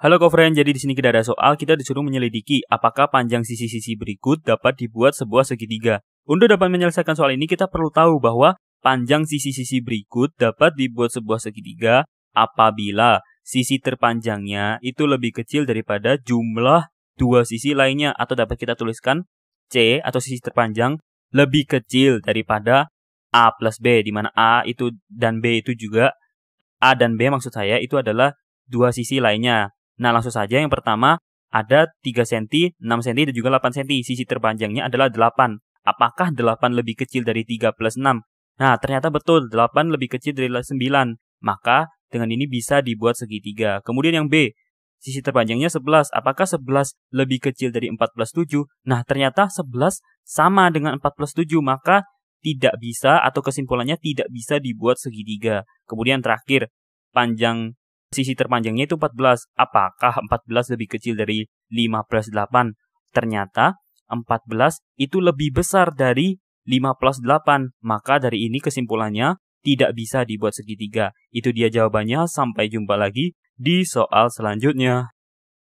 Halo Kofren, jadi di sini kita ada soal kita disuruh menyelidiki apakah panjang sisi-sisi berikut dapat dibuat sebuah segitiga. Untuk dapat menyelesaikan soal ini kita perlu tahu bahwa panjang sisi-sisi berikut dapat dibuat sebuah segitiga apabila sisi terpanjangnya itu lebih kecil daripada jumlah dua sisi lainnya atau dapat kita tuliskan C atau sisi terpanjang lebih kecil daripada A plus B di mana A itu dan B itu juga A dan B maksud saya itu adalah dua sisi lainnya Nah, langsung saja yang pertama ada 3 cm, 6 cm, dan juga 8 cm. Sisi terpanjangnya adalah 8. Apakah 8 lebih kecil dari 3 plus 6? Nah, ternyata betul, 8 lebih kecil dari 9. Maka, dengan ini bisa dibuat segitiga. Kemudian yang B, sisi terpanjangnya 11. Apakah 11 lebih kecil dari 4 plus 7? Nah, ternyata 11 sama dengan 4 plus 7, maka tidak bisa atau kesimpulannya tidak bisa dibuat segitiga. Kemudian terakhir, panjang sisi terpanjangnya itu 14. Apakah 14 lebih kecil dari 5 plus 8? Ternyata 14 itu lebih besar dari 5 plus 8. Maka dari ini kesimpulannya tidak bisa dibuat segitiga. Itu dia jawabannya. Sampai jumpa lagi di soal selanjutnya.